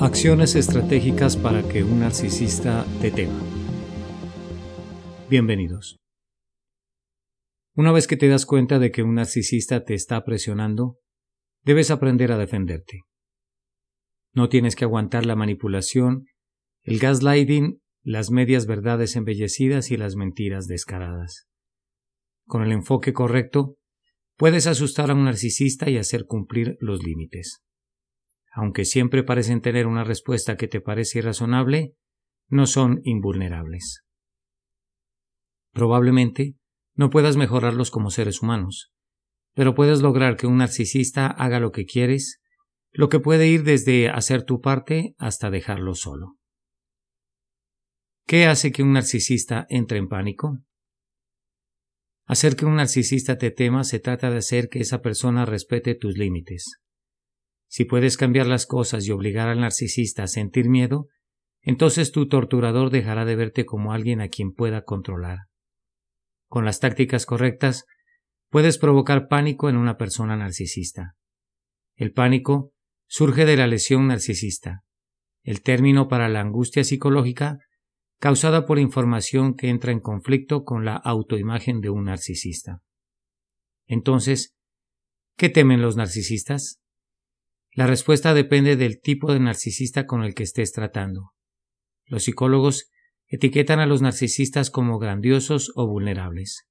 Acciones estratégicas para que un narcisista te tema. Bienvenidos. Una vez que te das cuenta de que un narcisista te está presionando, debes aprender a defenderte. No tienes que aguantar la manipulación, el gaslighting, las medias verdades embellecidas y las mentiras descaradas. Con el enfoque correcto, puedes asustar a un narcisista y hacer cumplir los límites aunque siempre parecen tener una respuesta que te parece razonable, no son invulnerables. Probablemente no puedas mejorarlos como seres humanos, pero puedes lograr que un narcisista haga lo que quieres, lo que puede ir desde hacer tu parte hasta dejarlo solo. ¿Qué hace que un narcisista entre en pánico? Hacer que un narcisista te tema se trata de hacer que esa persona respete tus límites. Si puedes cambiar las cosas y obligar al narcisista a sentir miedo, entonces tu torturador dejará de verte como alguien a quien pueda controlar. Con las tácticas correctas, puedes provocar pánico en una persona narcisista. El pánico surge de la lesión narcisista, el término para la angustia psicológica causada por información que entra en conflicto con la autoimagen de un narcisista. Entonces, ¿qué temen los narcisistas? La respuesta depende del tipo de narcisista con el que estés tratando. Los psicólogos etiquetan a los narcisistas como grandiosos o vulnerables.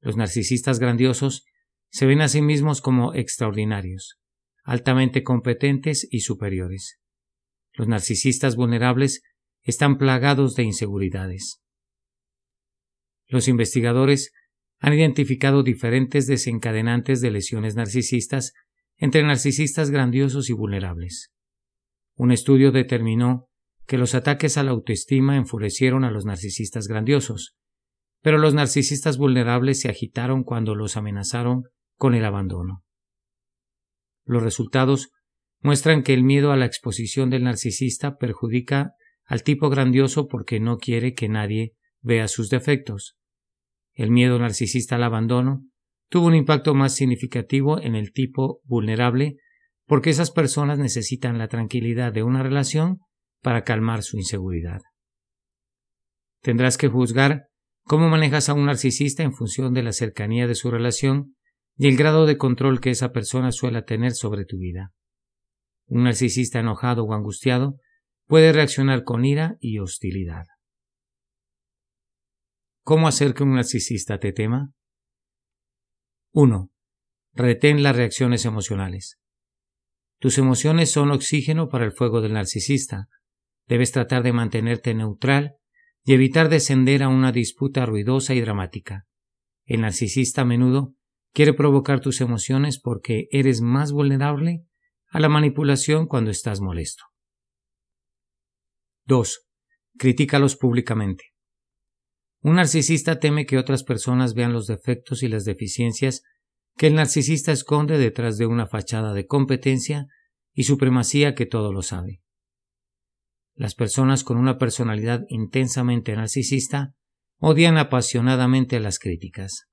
Los narcisistas grandiosos se ven a sí mismos como extraordinarios, altamente competentes y superiores. Los narcisistas vulnerables están plagados de inseguridades. Los investigadores han identificado diferentes desencadenantes de lesiones narcisistas entre narcisistas grandiosos y vulnerables. Un estudio determinó que los ataques a la autoestima enfurecieron a los narcisistas grandiosos, pero los narcisistas vulnerables se agitaron cuando los amenazaron con el abandono. Los resultados muestran que el miedo a la exposición del narcisista perjudica al tipo grandioso porque no quiere que nadie vea sus defectos. El miedo narcisista al abandono tuvo un impacto más significativo en el tipo vulnerable porque esas personas necesitan la tranquilidad de una relación para calmar su inseguridad. Tendrás que juzgar cómo manejas a un narcisista en función de la cercanía de su relación y el grado de control que esa persona suele tener sobre tu vida. Un narcisista enojado o angustiado puede reaccionar con ira y hostilidad. ¿Cómo hacer que un narcisista te tema? 1. Retén las reacciones emocionales. Tus emociones son oxígeno para el fuego del narcisista. Debes tratar de mantenerte neutral y evitar descender a una disputa ruidosa y dramática. El narcisista a menudo quiere provocar tus emociones porque eres más vulnerable a la manipulación cuando estás molesto. 2. Critícalos públicamente. Un narcisista teme que otras personas vean los defectos y las deficiencias que el narcisista esconde detrás de una fachada de competencia y supremacía que todo lo sabe. Las personas con una personalidad intensamente narcisista odian apasionadamente las críticas.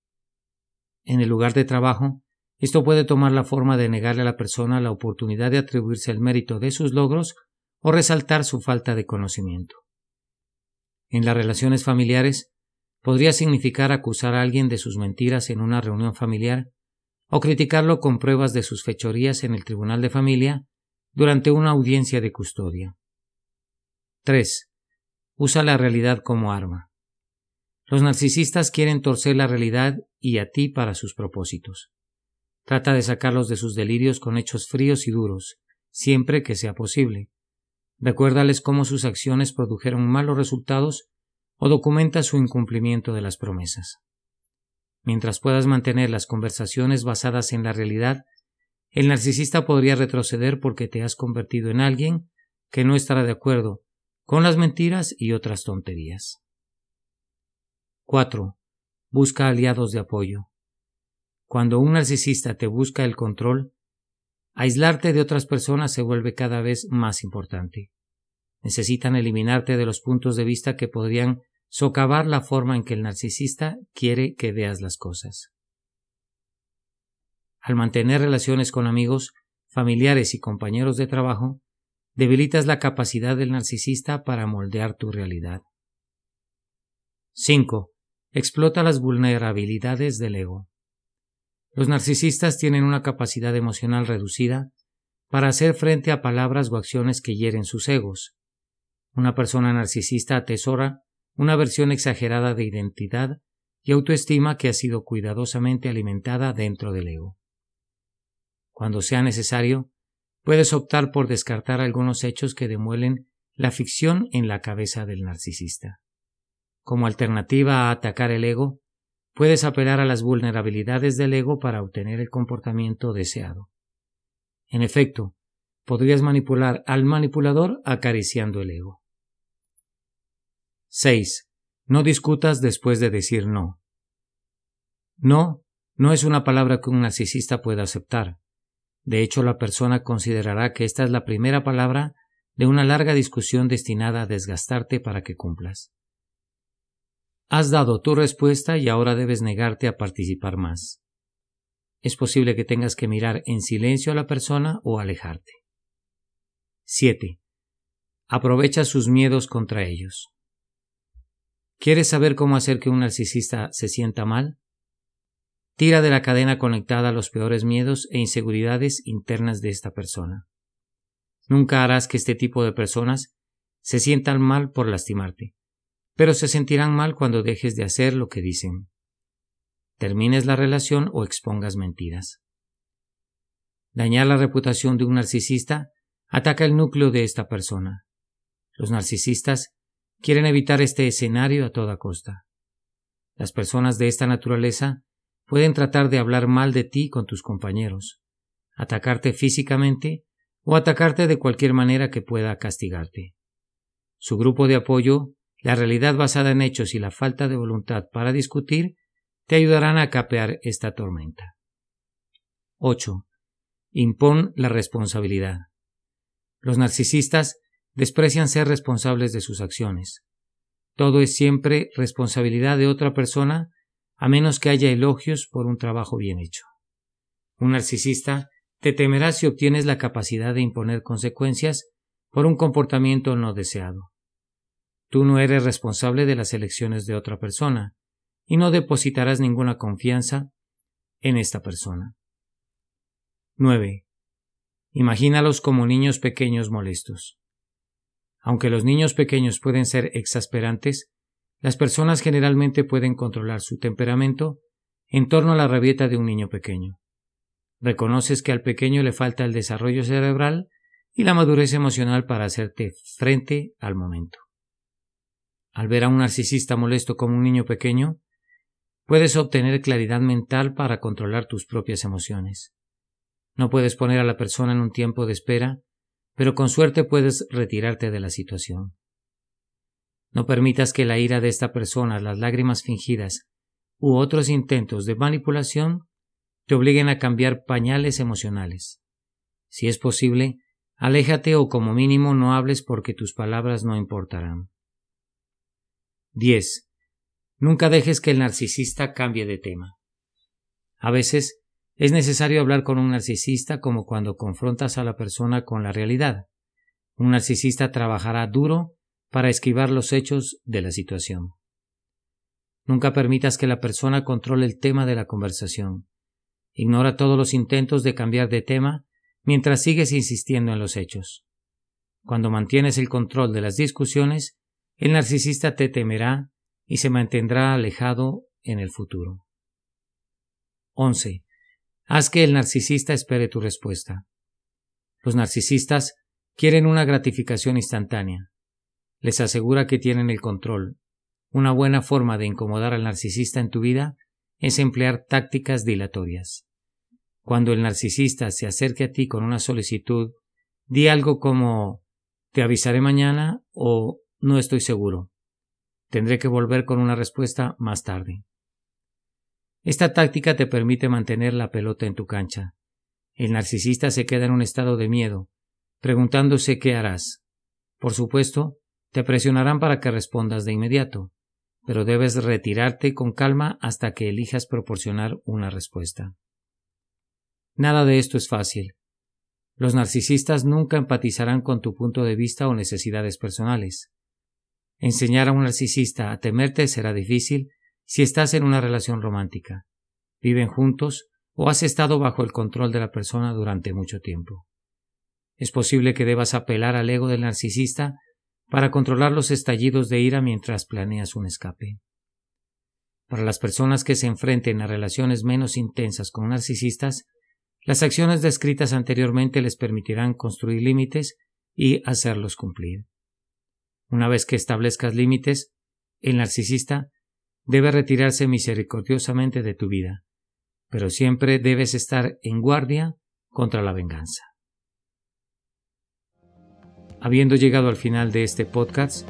En el lugar de trabajo, esto puede tomar la forma de negarle a la persona la oportunidad de atribuirse el mérito de sus logros o resaltar su falta de conocimiento. En las relaciones familiares, podría significar acusar a alguien de sus mentiras en una reunión familiar o criticarlo con pruebas de sus fechorías en el tribunal de familia durante una audiencia de custodia. 3. Usa la realidad como arma. Los narcisistas quieren torcer la realidad y a ti para sus propósitos. Trata de sacarlos de sus delirios con hechos fríos y duros, siempre que sea posible. Recuérdales cómo sus acciones produjeron malos resultados o documenta su incumplimiento de las promesas. Mientras puedas mantener las conversaciones basadas en la realidad, el narcisista podría retroceder porque te has convertido en alguien que no estará de acuerdo con las mentiras y otras tonterías. 4. Busca aliados de apoyo. Cuando un narcisista te busca el control, aislarte de otras personas se vuelve cada vez más importante necesitan eliminarte de los puntos de vista que podrían socavar la forma en que el narcisista quiere que veas las cosas. Al mantener relaciones con amigos, familiares y compañeros de trabajo, debilitas la capacidad del narcisista para moldear tu realidad. 5. Explota las vulnerabilidades del ego. Los narcisistas tienen una capacidad emocional reducida para hacer frente a palabras o acciones que hieren sus egos, una persona narcisista atesora una versión exagerada de identidad y autoestima que ha sido cuidadosamente alimentada dentro del ego. Cuando sea necesario, puedes optar por descartar algunos hechos que demuelen la ficción en la cabeza del narcisista. Como alternativa a atacar el ego, puedes apelar a las vulnerabilidades del ego para obtener el comportamiento deseado. En efecto, podrías manipular al manipulador acariciando el ego. 6. No discutas después de decir no. No, no es una palabra que un narcisista pueda aceptar. De hecho, la persona considerará que esta es la primera palabra de una larga discusión destinada a desgastarte para que cumplas. Has dado tu respuesta y ahora debes negarte a participar más. Es posible que tengas que mirar en silencio a la persona o alejarte. 7. Aprovecha sus miedos contra ellos. ¿Quieres saber cómo hacer que un narcisista se sienta mal? Tira de la cadena conectada a los peores miedos e inseguridades internas de esta persona. Nunca harás que este tipo de personas se sientan mal por lastimarte, pero se sentirán mal cuando dejes de hacer lo que dicen, termines la relación o expongas mentiras. Dañar la reputación de un narcisista ataca el núcleo de esta persona. Los narcisistas quieren evitar este escenario a toda costa. Las personas de esta naturaleza pueden tratar de hablar mal de ti con tus compañeros, atacarte físicamente o atacarte de cualquier manera que pueda castigarte. Su grupo de apoyo, la realidad basada en hechos y la falta de voluntad para discutir te ayudarán a capear esta tormenta. 8. Impón la responsabilidad. Los narcisistas desprecian ser responsables de sus acciones. Todo es siempre responsabilidad de otra persona a menos que haya elogios por un trabajo bien hecho. Un narcisista te temerá si obtienes la capacidad de imponer consecuencias por un comportamiento no deseado. Tú no eres responsable de las elecciones de otra persona y no depositarás ninguna confianza en esta persona. 9. Imagínalos como niños pequeños molestos. Aunque los niños pequeños pueden ser exasperantes, las personas generalmente pueden controlar su temperamento en torno a la rabieta de un niño pequeño. Reconoces que al pequeño le falta el desarrollo cerebral y la madurez emocional para hacerte frente al momento. Al ver a un narcisista molesto como un niño pequeño, puedes obtener claridad mental para controlar tus propias emociones. No puedes poner a la persona en un tiempo de espera pero con suerte puedes retirarte de la situación. No permitas que la ira de esta persona, las lágrimas fingidas u otros intentos de manipulación te obliguen a cambiar pañales emocionales. Si es posible, aléjate o como mínimo no hables porque tus palabras no importarán. 10. Nunca dejes que el narcisista cambie de tema. A veces, es necesario hablar con un narcisista como cuando confrontas a la persona con la realidad. Un narcisista trabajará duro para esquivar los hechos de la situación. Nunca permitas que la persona controle el tema de la conversación. Ignora todos los intentos de cambiar de tema mientras sigues insistiendo en los hechos. Cuando mantienes el control de las discusiones, el narcisista te temerá y se mantendrá alejado en el futuro. 11. Haz que el narcisista espere tu respuesta. Los narcisistas quieren una gratificación instantánea. Les asegura que tienen el control. Una buena forma de incomodar al narcisista en tu vida es emplear tácticas dilatorias. Cuando el narcisista se acerque a ti con una solicitud, di algo como te avisaré mañana o no estoy seguro. Tendré que volver con una respuesta más tarde. Esta táctica te permite mantener la pelota en tu cancha. El narcisista se queda en un estado de miedo, preguntándose qué harás. Por supuesto, te presionarán para que respondas de inmediato, pero debes retirarte con calma hasta que elijas proporcionar una respuesta. Nada de esto es fácil. Los narcisistas nunca empatizarán con tu punto de vista o necesidades personales. Enseñar a un narcisista a temerte será difícil si estás en una relación romántica, viven juntos o has estado bajo el control de la persona durante mucho tiempo. Es posible que debas apelar al ego del narcisista para controlar los estallidos de ira mientras planeas un escape. Para las personas que se enfrenten a relaciones menos intensas con narcisistas, las acciones descritas anteriormente les permitirán construir límites y hacerlos cumplir. Una vez que establezcas límites, el narcisista debe retirarse misericordiosamente de tu vida, pero siempre debes estar en guardia contra la venganza. Habiendo llegado al final de este podcast,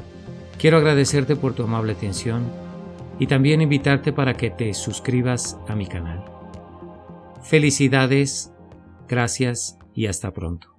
quiero agradecerte por tu amable atención y también invitarte para que te suscribas a mi canal. Felicidades, gracias y hasta pronto.